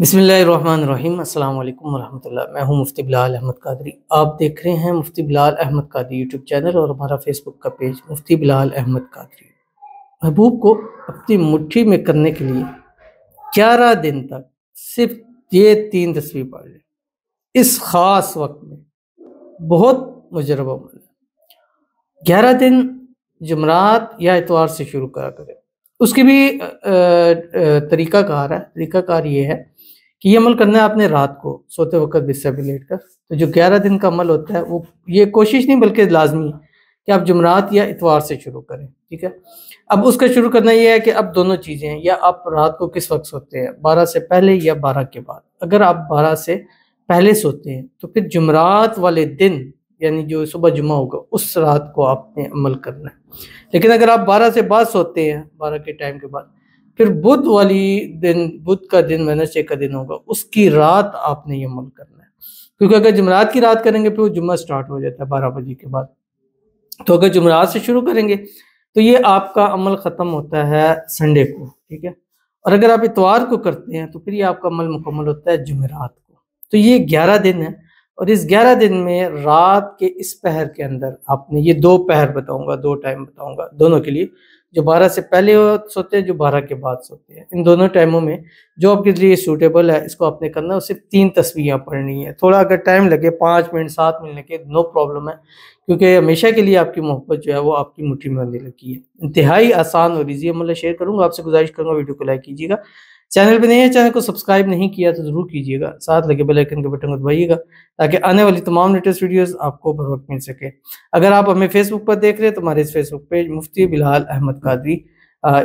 बसमीम् अल्लाम वरहमल्ला मैं हूं मुफ्ती बिलाल अहमद कादरी आप देख रहे हैं मुफ्ती बिलाल अहमद कादरी यूट्यूब चैनल और हमारा फेसबुक का पेज मुफ्ती बिलाल अहमद कादरी महबूब को अपनी मुट्ठी में करने के लिए ग्यारह दिन तक सिर्फ ये तीन तस्वीर पढ़ लें इस ख़ास वक्त में बहुत मुजरबा अमल ग्यारह दिन जमरात या इतवार से शुरू करा करें उसकी भी तरीक़ाकार है तरीक़ाकार ये है कि ये अमल करना है आपने रात को सोते वक्त बिस्तर पर लेट कर तो जो ग्यारह दिन का अमल होता है वो ये कोशिश नहीं बल्कि लाजमी है कि आप जुमरात या इतवार से शुरू करें ठीक है अब उसका शुरू करना यह है कि अब दोनों चीज़ें हैं या आप रात को किस वक्त सोते हैं बारह से पहले या बारह के बाद अगर आप बारह से पहले सोते हैं तो फिर जुमरात वाले दिन यानी जो सुबह जुमा होगा उस रात को आपने अमल करना है लेकिन अगर आप बारह से बाद सोते हैं बारह के टाइम के बाद फिर बुध वाली दिन बुध का दिन वेनसडे का दिन होगा उसकी रात आपने ये अमल करना है क्योंकि अगर जुमरात की रात करेंगे फिर वो जुम्मा स्टार्ट हो जाता है बारह बजे के बाद तो अगर जुमरात से शुरू करेंगे तो ये आपका अमल ख़त्म होता है संडे को ठीक है और अगर आप इतवार को करते हैं तो फिर ये आपका अमल मुकम्मल होता है जुमेरात को तो ये ग्यारह दिन है और इस ग्यारह दिन में रात के इस पहर के अंदर आपने ये दो पहर बताऊंगा दो टाइम बताऊंगा दोनों के लिए जो बारह से पहले सोते हैं जो बारह के बाद सोते हैं इन दोनों टाइमों में जो आपके लिए सूटेबल है इसको आपने करना है सिर्फ तीन तस्वीरें पढ़नी है थोड़ा अगर टाइम लगे पाँच मिनट सात मिनट लगे नो प्रॉब्लम है क्योंकि हमेशा के लिए आपकी मोहब्बत जो है वो आपकी मुठ्ठी में होने लगी है इंतहाई आसान और ईजी मतलब शेयर करूँगा आपसे गुजारिश करूँगा वीडियो को लाइक कीजिएगा चैनल पे नहीं है चैनल को सब्सक्राइब नहीं किया तो जरूर कीजिएगा साथ लगे बेल आइकन के बटन को दबाइएगा ताकि आने वाली तमाम लेटेस्ट वीडियोस आपको बर वक्त मिल सके अगर आप हमें फेसबुक पर देख रहे हैं तो हमारे इस फेसबुक पेज मुफ्ती बिलाल अहमद कादरी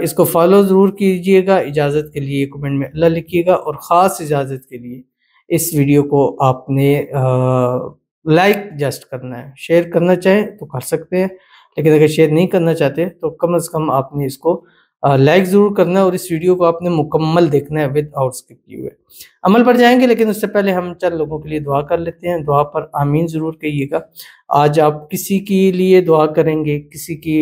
इसको फॉलो ज़रूर कीजिएगा इजाज़त के लिए कमेंट में अल्लाह लिखिएगा और ख़ास इजाज़त के लिए इस वीडियो को आपने लाइक जस्ट करना है शेयर करना चाहें तो कर सकते हैं लेकिन अगर शेयर नहीं करना चाहते तो कम अज़ कम आपने इसको लाइक ज़रूर करना है और इस वीडियो को आपने मुकम्मल देखना है विद आउट स्किप हुए अमल पर जाएंगे लेकिन उससे पहले हम चार लोगों के लिए दुआ कर लेते हैं दुआ पर आमीन ज़रूर कहिएगा आज आप किसी के लिए दुआ करेंगे किसी की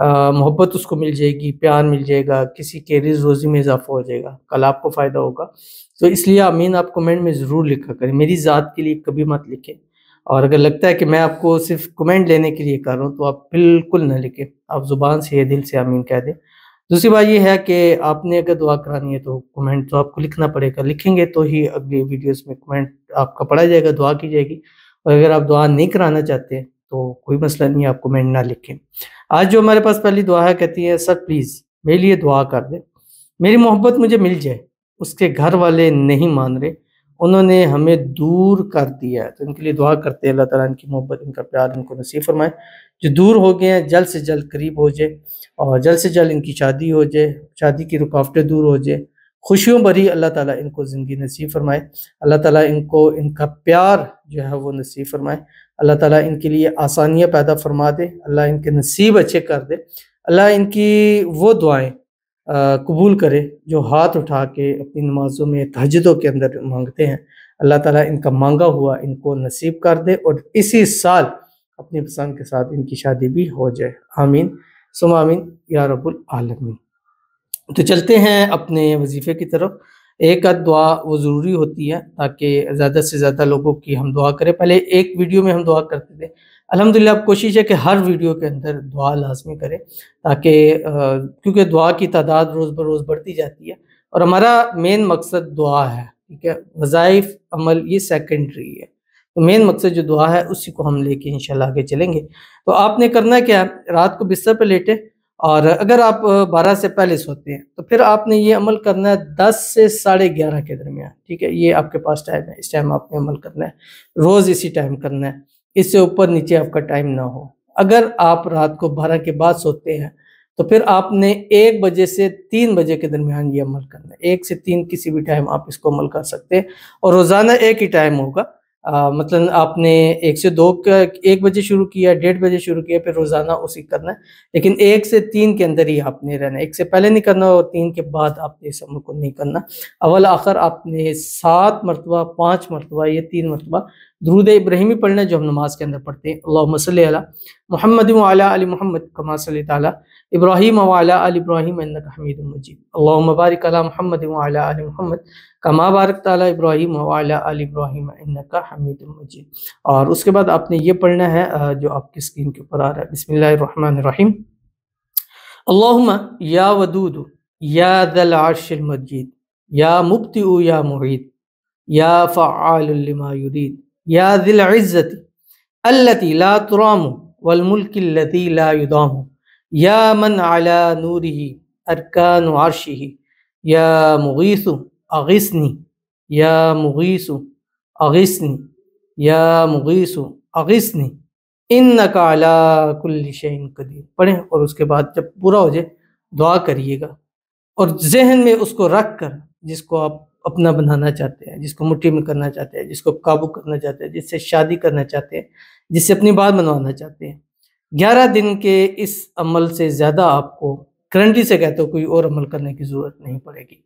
मोहब्बत उसको मिल जाएगी प्यार मिल जाएगा किसी के रिज रोज़ी में इजाफा हो जाएगा कल आपको फ़ायदा होगा तो इसलिए आमीन आप कमेंट में ज़रूर लिखा करें मेरी ज़ात के लिए कभी मत लिखें और अगर लगता है कि मैं आपको सिर्फ कमेंट लेने के लिए कर रहा हूँ तो आप बिल्कुल ना लिखें आप ज़ुबान से दिल से आमीन कह दें दूसरी बात यह है कि आपने अगर दुआ करानी है तो कमेंट तो आपको लिखना पड़ेगा लिखेंगे तो ही अगले वीडियोस में कमेंट आपका पढ़ा जाएगा दुआ की जाएगी और अगर आप दुआ नहीं कराना चाहते तो कोई मसला नहीं आप कमेंट ना लिखें आज जो हमारे पास पहली दुआ है कहती है सर प्लीज़ मेरे लिए दुआ कर दें मेरी मोहब्बत मुझे मिल जाए उसके घर वाले नहीं मान रहे उन्होंने हमें दूर कर दिया है तो इनके लिए दुआ करते हैं अल्लाह ताला इनकी मोहब्बत इनका प्यार इनको नसीब फरमाए जो दूर हो गए हैं जल्द से जल्द करीब हो जाए और जल्द से जल्द इनकी शादी हो जाए शादी की रुकावटें दूर हो जाए खुशियों भरी अल्लाह ताला इनको ज़िंदगी नसीब फरमाए अल्लाह ताला इनको इनका प्यार जो है वो नसीब फरमाए अल्लाह ताला इनके लिए आसानियाँ पैदा फरमा दे अल्लाह इनके नसीब अच्छे कर दे अल्लाह इनकी वो दुआएँ कबूल करे जो हाथ उठा के अपनी नमाज़ों में तहजदों के अंदर मांगते हैं अल्लाह ताला इनका मांगा हुआ इनको नसीब कर दे और इसी साल अपनी पसंद के साथ इनकी शादी भी हो जाए आमीन सुम आमीन या रब्बुल तो चलते हैं अपने वजीफ़े की तरफ एक आध दुआ वो ज़रूरी होती है ताकि ज़्यादा से ज़्यादा लोगों की हम दुआ करें पहले एक वीडियो में हम दुआ करते थे अलहमदिल्ला आप कोशिश है कि हर वीडियो के अंदर दुआ लाजमी करें ताकि क्योंकि दुआ की तादाद रोज़ बरोज़ बढ़ती जाती है और हमारा मेन मकसद दुआ है ठीक है वज़ाइफ अमल ये सेकेंडरी है तो मेन मकसद जो दुआ है उसी को हम लेके इंशाल्लाह आगे चलेंगे तो आपने करना क्या रात को बिस्तर पर लेटे और अगर आप बारह से पहले सोते हैं तो फिर आपने ये अमल करना है दस से साढ़े ग्यारह के दरमियान ठीक है ये आपके पास टाइम है इस टाइम आपने अमल करना है रोज़ इसी टाइम करना है इससे ऊपर नीचे आपका टाइम ना हो अगर आप रात को बारह के बाद सोते हैं तो फिर आपने एक बजे से तीन बजे के दरमियान ये अमल करना है एक से तीन किसी भी टाइम आप इसको अमल कर सकते हैं और रोज़ाना एक ही टाइम होगा मतलब आपने एक से दो का एक बजे शुरू किया डेढ़ बजे शुरू किया फिर रोज़ाना उसी करना है लेकिन एक से तीन के अंदर ही आपने रहना एक से पहले नहीं करना और तीन के बाद आपने इस अमल को नहीं करना अवल आखिर आपने सात मरतबा पाँच मरतबा ये तीन मरतबा दरूद इब्राहिमी पढ़ना जो हम नमाज के अंदर पढ़ते हैं अल्लाह मोहम्मद अली मोहम्मद कमा सल इब्राहिम वाला अल इब्राहिम हमीद मजीद अल्लाह मुबारक अला मोहम्मद वाला अली मोहम्मद कमा बारक ताली इब्राहिम वाला अल इब्राहिम हमीद मजीद और उसके बाद आपने ये पढ़ना है जो आपकी स्क्रीन के ऊपर आ रहा है बसमिल्लर अल्लाहुम्मा या वदूद या दल आशिल मजीद या मुफ्ती या मुहीद या फ़ालमा युरीद या दिल इज़्ज़ति ला वलमुल्क ला या मन आला नूरी अरकान या मुगीसु अगिसनी या मुगीसु अगिसनी या मुगीसु अगिसनी इन नकाला कदीर पढ़ें और उसके बाद जब पूरा हो जाए दुआ करिएगा और जहन में उसको रख कर जिसको आप अपना बनाना चाहते हैं जिसको मुट्ठी में करना चाहते हैं जिसको काबू करना चाहते हैं जिससे शादी करना चाहते हैं जिससे अपनी बात बनवाना चाहते हैं ग्यारह दिन के इस अमल से ज़्यादा आपको करंटली से कहते हो कोई और अमल करने की ज़रूरत नहीं पड़ेगी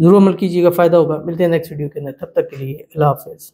ज़रूर अमल कीजिएगा फ़ायदा होगा मिलते हैं नेक्स्ट वीडियो के अंदर तब तक के लिए अल्लाह हाफ